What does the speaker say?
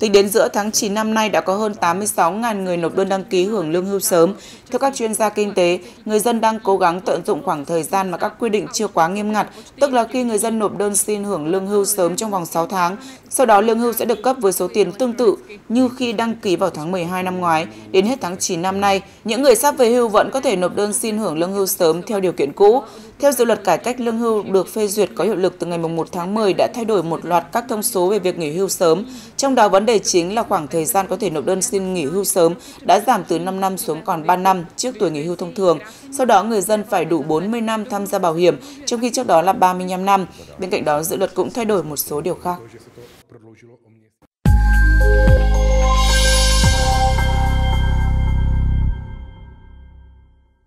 Tính đến giữa tháng 9 năm nay đã có hơn 86.000 người nộp đơn đăng ký hưởng lương hưu sớm. Theo các chuyên gia kinh tế, người dân đang cố gắng tận dụng khoảng thời gian mà các quy định chưa quá nghiêm ngặt, tức là khi người dân nộp đơn xin hưởng lương hưu sớm trong vòng 6 tháng, sau đó lương hưu sẽ được cấp với số tiền tương tự như khi đăng ký vào tháng 12 năm ngoái. Đến hết tháng 9 năm nay, những người sắp về hưu vẫn có thể nộp đơn xin hưởng lương hưu sớm theo điều kiện cũ. Theo dự luật cải cách lương hưu được phê duyệt có hiệu lực từ ngày 1 tháng 10 đã thay đổi một loạt các thông số về việc nghỉ hưu sớm. Trong đó vấn đề chính là khoảng thời gian có thể nộp đơn xin nghỉ hưu sớm đã giảm từ 5 năm xuống còn 3 năm trước tuổi nghỉ hưu thông thường. Sau đó người dân phải đủ 40 năm tham gia bảo hiểm, trong khi trước đó là 35 năm. Bên cạnh đó, dự luật cũng thay đổi một số điều khác.